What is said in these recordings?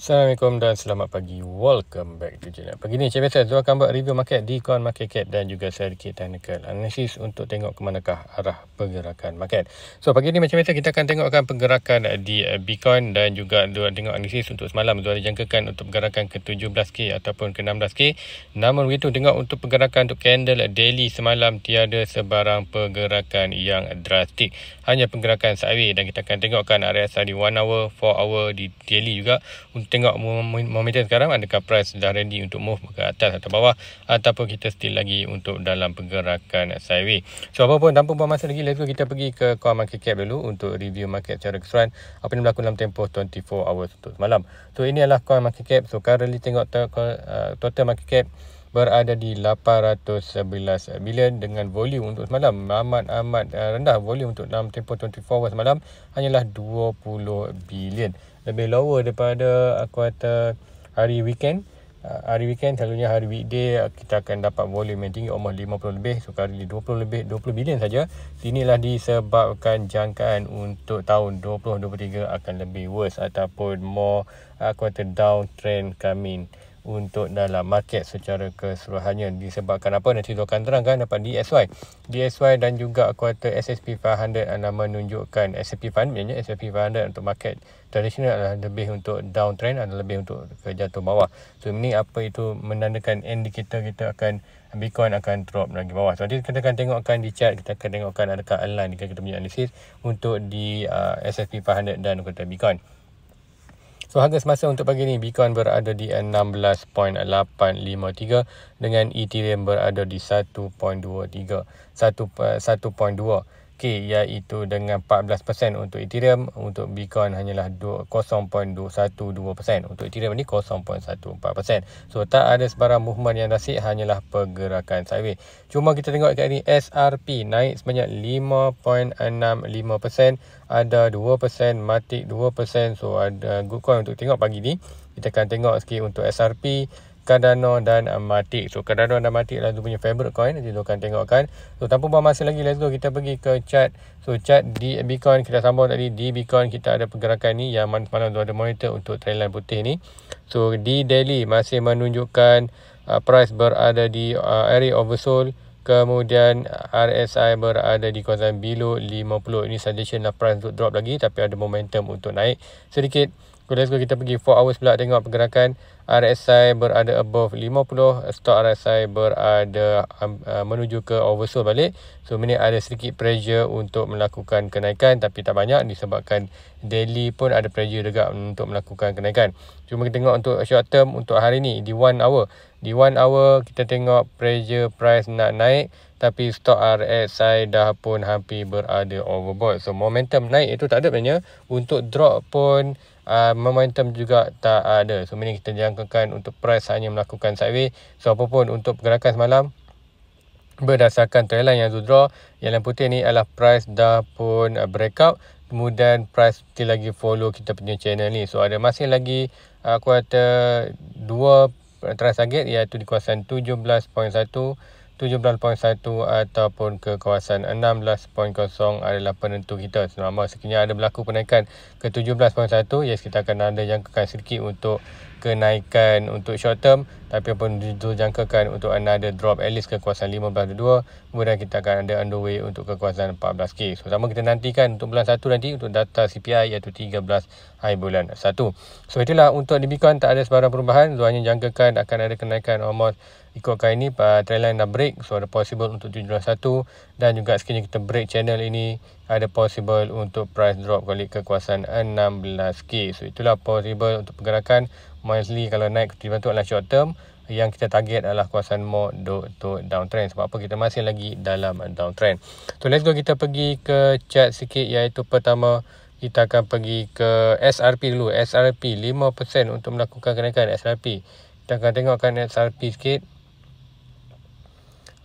Assalamualaikum dan selamat pagi. Welcome back to Jenak. Pagi ni macam biasa, Zul akan buat review market di Coin Market Cap dan juga sedikit technical analysis untuk tengok ke manakah arah pergerakan market. So, pagi ni macam biasa, kita akan tengok akan pergerakan di eh, Bitcoin dan juga dua tengok analisis untuk semalam. dua dijangkakan untuk pergerakan ke 17K ataupun ke 16K. Namun begitu, tengok untuk pergerakan untuk candle daily semalam tiada sebarang pergerakan yang drastik. Hanya pergerakan sideways dan kita akan tengokkan area di 1 hour, 4 hour, di daily juga untuk tengok momentum sekarang adakah price dah ready untuk move ke atas atau bawah ataupun kita still lagi untuk dalam pergerakan sideways. So apa pun tanpa buang masa lagi let's go kita pergi ke Kuala Market Cap dulu untuk review market secara keseluruhan apa yang berlaku dalam tempoh 24 hours untuk semalam. So ini adalah Kuala Market Cap. So currently tengok uh, total market cap berada di 811 bilion dengan volume untuk semalam amat-amat uh, rendah volume untuk dalam tempoh 24 hours semalam hanyalah 20 bilion lebih lower daripada aku kata hari weekend ah, hari weekend selalunya hari weekday ah, kita akan dapat volume yang tinggi umur 50 lebih so kali ini 20 lebih 20 bilion saja inilah disebabkan jangkaan untuk tahun 2023 akan lebih worse ataupun more aku kata downtrend coming untuk dalam market secara keseluruhannya disebabkan apa nanti tu akan terangkan dapat DSY DSY dan juga kuartal S&P 500 adalah menunjukkan S&P 500 maknanya S&P 500 untuk market tradisional adalah lebih untuk downtrend adalah lebih untuk ke bawah so ini apa itu menandakan indikator kita akan Bitcoin akan drop lagi bawah so nanti kita akan tengokkan di chart kita akan tengokkan adakah align dengan kita punya analisis untuk di uh, S&P 500 dan kuartal Bitcoin So harga semasa untuk pagi ni Bitcoin berada di 16.853 dengan Ethereum berada di 1.23 1.2 UK iaitu dengan 14% untuk Ethereum, untuk Bitcoin hanyalah 0.212% untuk Ethereum ni 0.14%. So tak ada sebarang movement yang nasi hanyalah pergerakan sideways. Cuma kita tengok kat ni SRP naik sebanyak 5.65%, ada 2%, Matic 2%. So ada good coin untuk tengok pagi ni. Kita akan tengok sikit untuk SRP Cardano dan uh, Matic. So Cardano dan Matic adalah tu punya favorite coin nanti tu akan tengokkan. So tanpa buang masa lagi let's go kita pergi ke chart. So chart di Bitcoin kita sambung tadi di Bitcoin kita ada pergerakan ni yang mana mana tu ada monitor untuk trendline putih ni. So di daily masih menunjukkan uh, price berada di uh, area oversold Kemudian uh, RSI berada di kawasan below 50. Ini suggestion lah price untuk drop lagi tapi ada momentum untuk naik sedikit. Let's go kita pergi 4 hours pula tengok pergerakan RSI berada above 50 Stock RSI berada um, uh, menuju ke oversold balik So minit ada sedikit pressure untuk melakukan kenaikan Tapi tak banyak disebabkan daily pun ada pressure juga untuk melakukan kenaikan Cuma kita tengok untuk short term untuk hari ni di 1 hour Di 1 hour kita tengok pressure price nak naik tapi stok RSI dah pun hampir berada overbought. So momentum naik itu tak ada sebenarnya. Untuk drop pun Ah, momentum juga tak ada. So, ini kita jangkakan untuk price hanya melakukan sideways. So, apapun untuk pergerakan semalam, berdasarkan trail line yang Zudra, yang lain putih ni adalah price dah pun ah, breakout. Kemudian price still lagi follow kita punya channel ni. So ada masih lagi uh, kuarter 2 trust target iaitu di kawasan 17.1 17.1 ataupun ke kawasan 16.0 adalah penentu kita. Selama sekiranya ada berlaku penaikan ke 17.1, yes kita akan ada jangkakan sedikit untuk kenaikan untuk short term tapi pun dijangkakan untuk another drop at least ke kawasan 15.2 kemudian kita akan ada underway untuk ke kawasan 14K. So sama kita nantikan untuk bulan 1 nanti untuk data CPI iaitu 13 hari bulan 1. So itulah untuk di tak ada sebarang perubahan. Zuan jangkakan akan ada kenaikan almost kali ini uh, trendline dah break so ada possible untuk 701 dan juga sekiranya kita break channel ini ada possible untuk price drop balik ke kuasaan 16k so itulah possible untuk pergerakan monthly kalau naik ke 701 adalah short term yang kita target adalah kuasaan mod do, downtrend sebab apa kita masih lagi dalam downtrend so let's go kita pergi ke chart sikit iaitu pertama kita akan pergi ke SRP dulu SRP 5% untuk melakukan kenaikan SRP kita akan tengokkan SRP sikit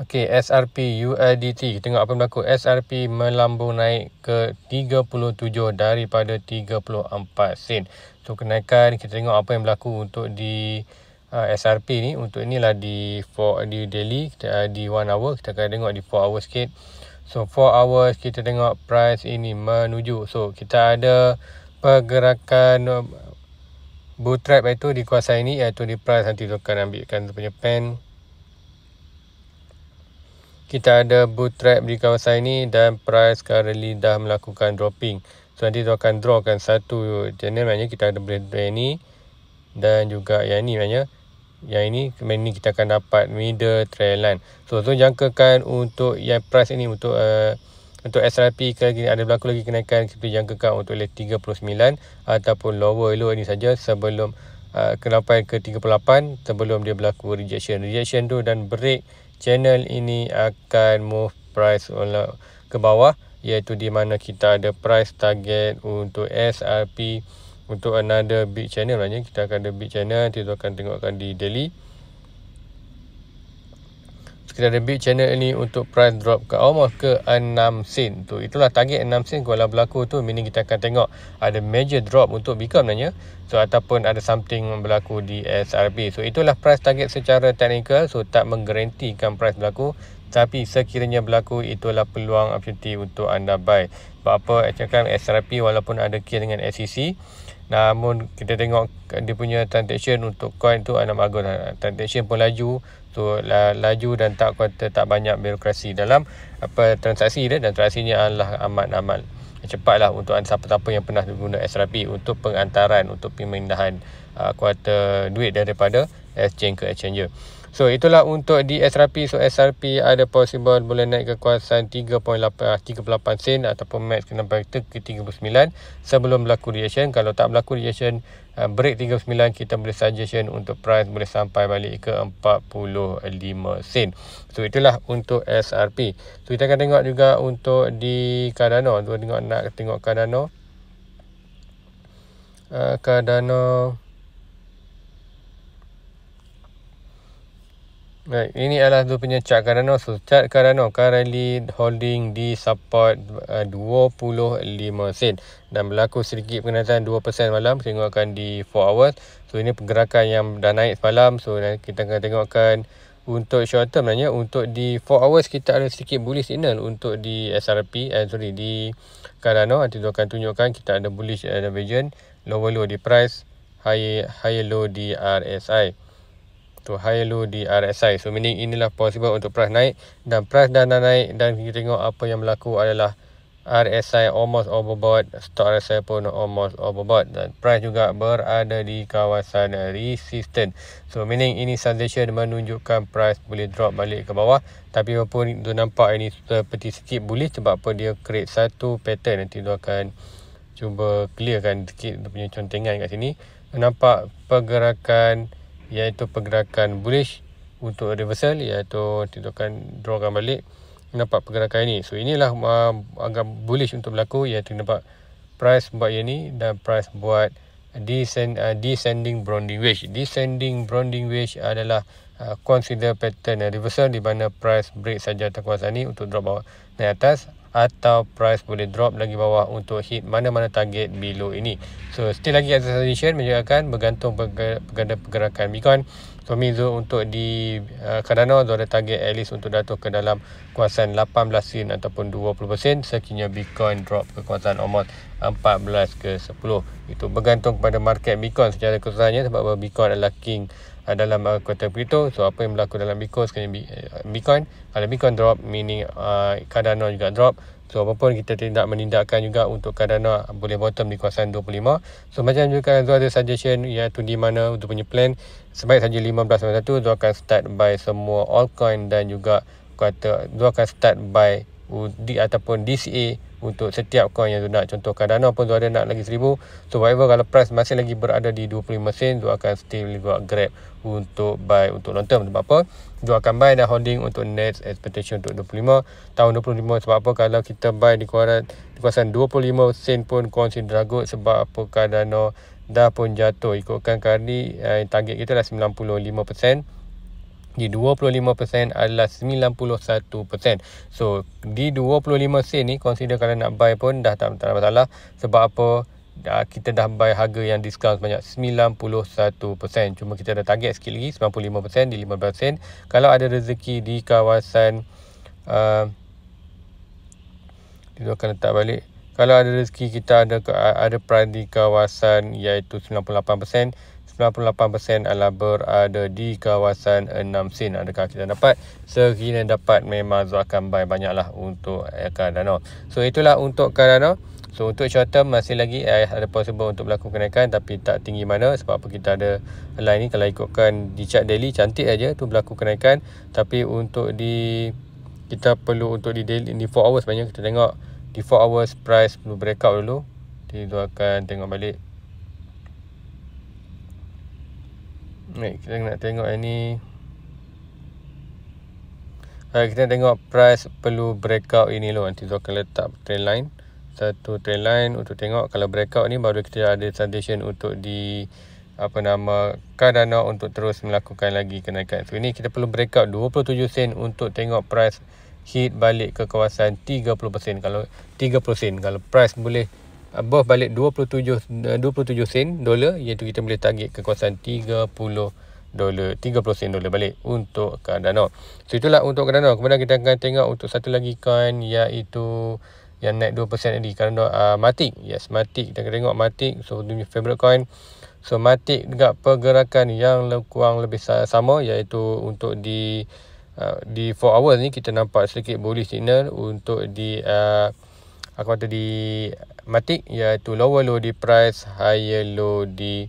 Okey, SRP USDT. Kita tengok apa berlaku. SRP melambung naik ke 37 daripada 34 sen. So, kenaikan kita tengok apa yang berlaku untuk di uh, SRP ni. Untuk inilah di 4 di daily, kita, uh, di 1 hour. Kita akan tengok di 4 hour sikit. So, 4 hours kita tengok price ini menuju. So, kita ada pergerakan um, bootstrap itu di kuasa ini. Iaitu di price nanti tu akan ambilkan punya Pen kita ada boot trap di kawasan ini dan price currently dah melakukan dropping. So nanti tu akan drawkan satu channel maknanya kita ada boleh drop yang ni dan juga yang ni maknanya yang ini maknanya kita akan dapat middle trail line. Kan. So tu so, jangkakan untuk yang price ini untuk uh, untuk SRP kalau ada berlaku lagi kenaikan kita jangkakan untuk level 39 ataupun lower low ini saja sebelum uh, kenapa ke 38 sebelum dia berlaku rejection rejection tu dan break channel ini akan move price ke bawah iaitu di mana kita ada price target untuk SRP untuk another big channel lainnya kita akan ada big channel kita akan tengokkan di daily sekedar debit channel ini untuk price drop ke almost ke 6 sen tu itulah target 6 sen kalau berlaku tu mini kita akan tengok ada major drop untuk Bitcoin sebenarnya so ataupun ada something berlaku di SRB so itulah price target secara technical so tak menggarantikan price berlaku tapi sekiranya berlaku itulah peluang opportunity untuk anda buy sebab apa saya cakap SRP walaupun ada kira dengan SEC Namun kita tengok dia punya transaction untuk coin tu enam bagus. Lah. Transaction pun laju, tu laju dan tak kuat tak banyak birokrasi dalam apa transaksi dia dan transaksinya adalah amat amat cepatlah untuk siapa-siapa yang pernah guna SRP untuk pengantaran untuk pemindahan uh, duit daripada exchange ke exchanger. So itulah untuk di SRP So SRP ada possible boleh naik ke kuasaan 3.8 38 sen ataupun max kena factor ke 39 sebelum berlaku reaction. Kalau tak berlaku reaction ah, break 39 kita boleh suggestion untuk price boleh sampai balik ke 45 sen. So itulah untuk SRP. So kita akan tengok juga untuk di Cardano. Tu tengok nak tengok Cardano. Uh, Cardano Baik, ini adalah tu punya chart Cardano. So, chart Cardano currently holding di support uh, 25 sen dan berlaku sedikit pengenalan 2% malam sehingga akan di 4 hours. So, ini pergerakan yang dah naik semalam. So, kita akan tengokkan untuk short term nanya untuk di 4 hours kita ada sedikit bullish signal untuk di SRP eh, sorry di Cardano nanti tu akan tunjukkan kita ada bullish uh, eh, division lower low di price high high low di RSI to high low di RSI. So meaning inilah possible untuk price naik dan price dah naik dan kita tengok apa yang berlaku adalah RSI almost overbought, stock RSI pun almost overbought dan price juga berada di kawasan resistance. So meaning ini suggestion menunjukkan price boleh drop balik ke bawah tapi walaupun tu nampak ini seperti sikit bullish sebab apa dia create satu pattern nanti tu akan cuba clearkan sikit dia punya contengan kat sini. Nampak pergerakan iaitu pergerakan bullish untuk reversal iaitu tindakan drawkan balik nampak pergerakan ini. So inilah uh, agak bullish untuk berlaku iaitu nampak price buat yang ini dan price buat descend, uh, descending bounding wedge. Descending bounding wedge adalah uh, consider pattern reversal di mana price break saja atas kawasan ini untuk drop bawah naik atas atau price boleh drop lagi bawah untuk hit mana-mana target below ini. So, still lagi as a suggestion menjagakan bergantung pada pergerakan Bitcoin. So, Mizu untuk di uh, Cardano, Zul ada target at least untuk datuk ke dalam kuasaan 18 sen ataupun 20 sen. Sekiranya Bitcoin drop ke kuasaan omot 14 ke 10. Itu bergantung kepada market Bitcoin secara khususnya sebab Bitcoin adalah king uh, dalam uh, kuartal crypto so apa yang berlaku dalam bitcoin sekarang uh, bitcoin kalau bitcoin drop meaning uh, cardano juga drop So apa pun kita tidak menindakkan juga untuk Cardano uh, boleh bottom di kawasan 25. So macam juga Zul ada suggestion iaitu di mana untuk punya plan sebaik saja 15.1 tu akan start buy semua altcoin dan juga kata Zul akan start buy UD ataupun DCA untuk setiap coin yang tu nak contohkan dana pun tu ada nak lagi seribu. so whatever kalau price masih lagi berada di 25 sen tu akan still buat grab untuk buy untuk long term sebab apa Tu akan buy dan holding untuk next expectation untuk 25 tahun 25 sebab apa kalau kita buy di kawasan, di kawasan 25 sen pun coin sin dragut sebab apa kadang dah pun jatuh ikutkan kali eh, target kita lah 95% di 25% adalah 91%. So di 25 sen ni consider kalau nak buy pun dah tak, tak ada masalah sebab apa uh, kita dah buy harga yang discount sebanyak 91%. Cuma kita ada target sikit lagi 95% di 15 sen. Kalau ada rezeki di kawasan uh, kita akan letak balik kalau ada rezeki kita ada ada price di kawasan iaitu 98% 98% adalah berada di kawasan 6 sen. Adakah kita dapat? Sekiranya dapat memang Zul akan buy banyaklah untuk Cardano. So itulah untuk Cardano. So untuk short term masih lagi eh, ada possible untuk berlaku kenaikan tapi tak tinggi mana sebab apa kita ada line ni kalau ikutkan di chart daily cantik aja tu berlaku kenaikan tapi untuk di kita perlu untuk di daily di 4 hours banyak kita tengok di 4 hours price perlu breakout dulu kita akan tengok balik Baik, kita nak tengok yang ni Baik, kita tengok price perlu breakout ini loh. Nanti tu akan letak trend line Satu trend line untuk tengok Kalau breakout ni baru kita ada transition untuk di Apa nama Cardano untuk terus melakukan lagi kenaikan So ini kita perlu breakout 27 sen untuk tengok price Hit balik ke kawasan 30% sen. Kalau 30 sen Kalau price boleh above balik 27 27 eh, sen dolar iaitu kita boleh target ke kawasan 30 dolar 30 sen dolar balik untuk Cardano. So itulah untuk Cardano. Kemudian kita akan tengok untuk satu lagi coin iaitu yang naik 2% tadi Cardano uh, ah, Matic. Yes, Matic. Kita akan tengok Matic. So punya favorite coin. So Matic juga pergerakan yang kurang lebih sama iaitu untuk di uh, di 4 hours ni kita nampak sedikit bullish signal untuk di uh, aku ada di matik iaitu lower low di price higher low di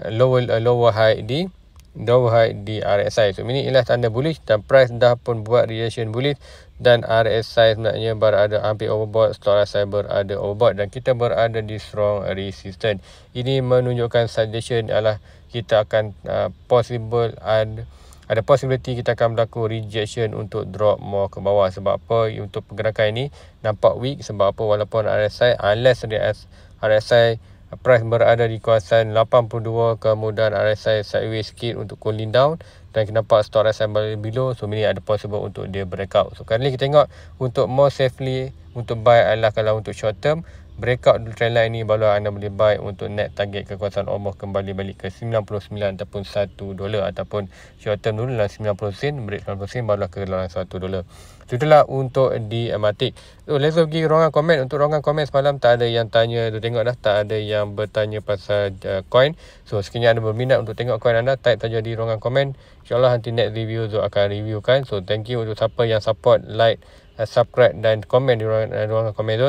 eh, lower uh, lower high di lower high di RSI. So ini ialah tanda bullish dan price dah pun buat reaction bullish dan RSI sebenarnya berada hampir overbought, stock RSI berada overbought dan kita berada di strong resistance. Ini menunjukkan suggestion ialah kita akan uh, possible ada ada possibility kita akan berlaku rejection untuk drop more ke bawah sebab apa untuk pergerakan ini nampak weak sebab apa walaupun RSI unless RSI price berada di kawasan 82 kemudian RSI sideways sikit untuk cooling down dan kita nampak stock RSI berada below so ini ada possible untuk dia breakout so currently kita tengok untuk more safely untuk buy adalah kalau untuk short term breakout trend line ni baru anda boleh buy untuk net target kekuatan Omoh kembali balik ke 99 ataupun 1 dolar ataupun short term dulu dalam 90 sen break 90 sen barulah ke dalam 1 dolar itulah untuk di eh, matik so let's go pergi ruangan komen untuk ruangan komen semalam tak ada yang tanya tu tengok dah tak ada yang bertanya pasal uh, coin so sekiranya anda berminat untuk tengok coin anda type saja di ruangan komen insyaAllah nanti net review tu akan reviewkan so thank you untuk siapa yang support like uh, subscribe dan komen di ruangan, uh, ruangan komen tu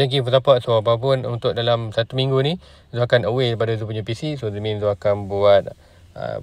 thank you for support so apa pun untuk dalam satu minggu ni Zul akan away daripada Zul punya PC so that means Zul akan buat uh,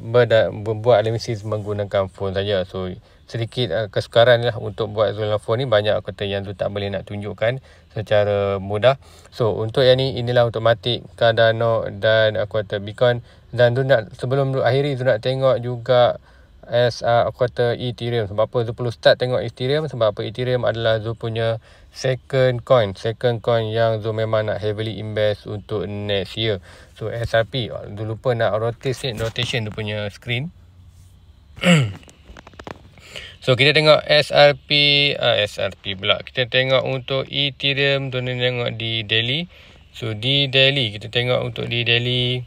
membuat analisis menggunakan phone saja so sedikit uh, kesukaran lah untuk buat Zul dalam phone ni banyak kata yang Zul tak boleh nak tunjukkan secara mudah so untuk yang ni inilah untuk Matic Cardano dan aku kata Bitcoin dan Zul nak sebelum Zul akhiri Zul nak tengok juga as uh, aku kata Ethereum sebab apa Zul perlu start tengok Ethereum sebab apa Ethereum adalah Zul punya second coin second coin yang Zul memang nak heavily invest untuk next year so SRP Zul lupa nak rotate rotation dia punya screen so kita tengok SRP uh, ah, SRP pula kita tengok untuk Ethereum tu ni tengok di daily so di daily kita tengok untuk di daily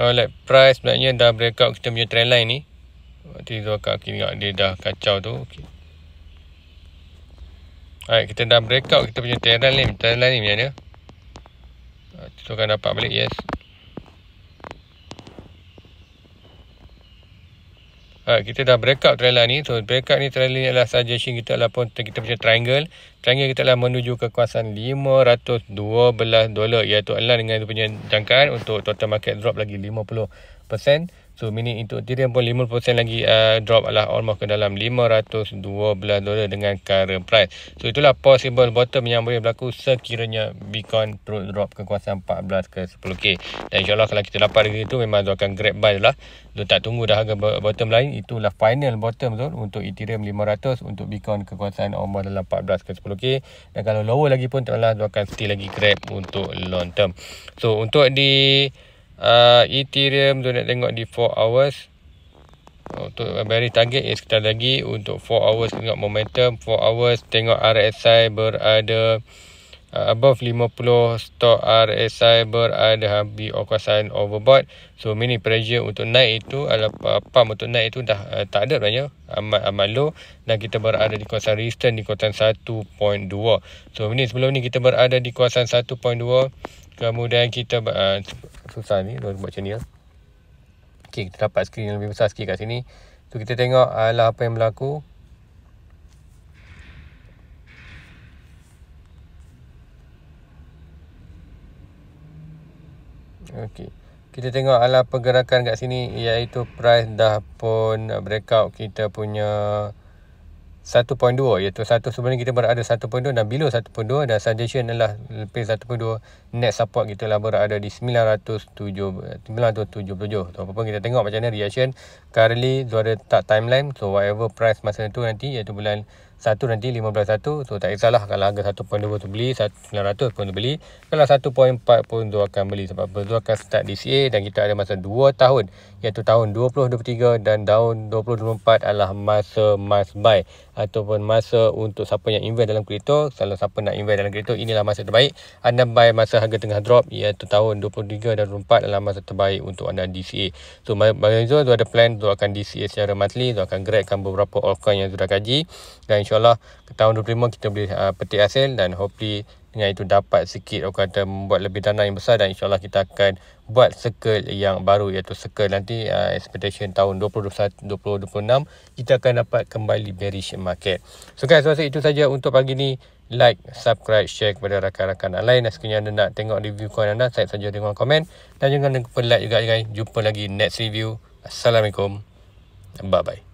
uh, like price sebenarnya dah breakout kita punya trend line ni waktu tu akak okay, tengok dia dah kacau tu okay. alright kita dah breakout kita punya trend line ni trend line ni macam mana waktu uh, akan dapat balik yes Ha, kita dah break out trailer ni. So, break out ni trailer ni adalah suggestion kita lah pun kita punya triangle. Triangle kita lah menuju ke kawasan 512 dolar iaitu align dengan punya jangkaan untuk total market drop lagi 50%. So mini untuk Ethereum pun 50% lagi uh, drop adalah almost ke dalam 512 dolar dengan current price. So itulah possible bottom yang boleh berlaku sekiranya Bitcoin terus drop ke kawasan 14 ke 10k. Dan insyaAllah kalau kita dapat harga itu memang akan grab buy lah. Tu tak tunggu dah harga bottom lain. Itulah final bottom tu untuk Ethereum 500 untuk Bitcoin ke kawasan almost dalam 14 ke 10k. Dan kalau lower lagi pun tak lah akan still lagi grab untuk long term. So untuk di uh, Ethereum tu nak tengok di 4 hours untuk bearish target is kita lagi untuk 4 hours tengok momentum 4 hours tengok RSI berada uh, above 50 stock RSI berada habis okasan overbought so mini pressure untuk naik itu ala pump untuk naik itu dah uh, tak ada banyak amat amat low dan kita berada di kawasan resistance di kawasan 1.2 so mini sebelum ni kita berada di kawasan 1.2 Kemudian kita uh, Susah ni Kita buat macam ni ya. Okay kita dapat screen yang lebih besar sikit kat sini So kita tengok Alah apa yang berlaku Okay Kita tengok ala pergerakan kat sini Iaitu price dah pun Breakout kita punya 1.2 iaitu satu sebenarnya kita berada 1.2 dan below 1.2 dan suggestion adalah lebih 1.2 net support kita lah berada di 907 977 so, apa pun kita tengok macam mana reaction currently tu ada tak timeline so whatever price masa tu nanti iaitu bulan 1 nanti 15.1 so tak kisahlah kalau harga 1.2 tu beli 900 pun beli kalau 1.4 pun tu akan beli sebab tu akan start DCA dan kita ada masa 2 tahun iaitu tahun 2023 dan tahun 2024 adalah masa must buy ataupun masa untuk siapa yang invest dalam kripto kalau siapa nak invest dalam kripto inilah masa terbaik anda buy masa harga tengah drop iaitu tahun 23 dan 24 adalah masa terbaik untuk anda DCA so bagi Zul tu ada plan tu akan DCA secara monthly tu akan gradkan beberapa altcoin yang sudah kaji dan insyaAllah ke tahun 25 kita boleh uh, petik hasil dan hopefully dengan itu dapat sikit orang kata membuat lebih dana yang besar dan insyaAllah kita akan buat circle yang baru iaitu circle nanti uh, expectation tahun 2021-2026 kita akan dapat kembali bearish market. So guys, rasa itu saja untuk pagi ni. Like, subscribe, share kepada rakan-rakan lain. Dan sekiranya anda nak tengok review koin anda, saya saja dengan komen. Dan jangan lupa like juga guys. Jumpa lagi next review. Assalamualaikum. Bye-bye.